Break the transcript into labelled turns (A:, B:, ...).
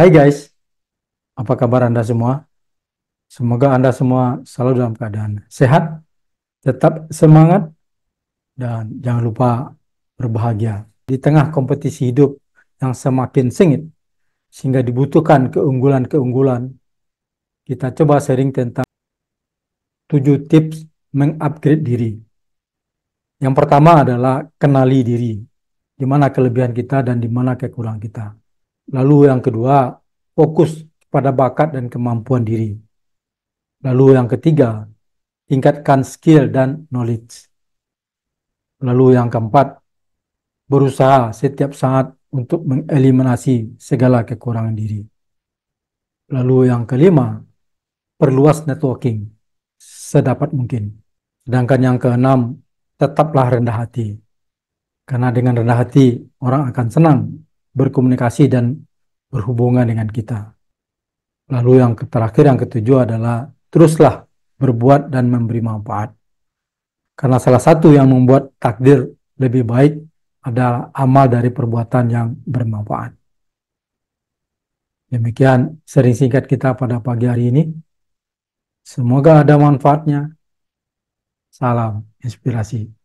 A: Hai guys, apa kabar Anda semua? Semoga Anda semua selalu dalam keadaan sehat, tetap semangat, dan jangan lupa berbahagia. Di tengah kompetisi hidup yang semakin sengit, sehingga dibutuhkan keunggulan-keunggulan, kita coba sharing tentang 7 tips mengupgrade diri. Yang pertama adalah kenali diri, di mana kelebihan kita dan di mana kekurangan kita Lalu yang kedua, fokus pada bakat dan kemampuan diri. Lalu yang ketiga, tingkatkan skill dan knowledge. Lalu yang keempat, berusaha setiap saat untuk mengeliminasi segala kekurangan diri. Lalu yang kelima, perluas networking sedapat mungkin. Sedangkan yang keenam, tetaplah rendah hati. Karena dengan rendah hati, orang akan senang berkomunikasi dan berhubungan dengan kita. Lalu yang terakhir, yang ketujuh adalah teruslah berbuat dan memberi manfaat. Karena salah satu yang membuat takdir lebih baik adalah amal dari perbuatan yang bermanfaat. Demikian sering singkat kita pada pagi hari ini. Semoga ada manfaatnya. Salam inspirasi.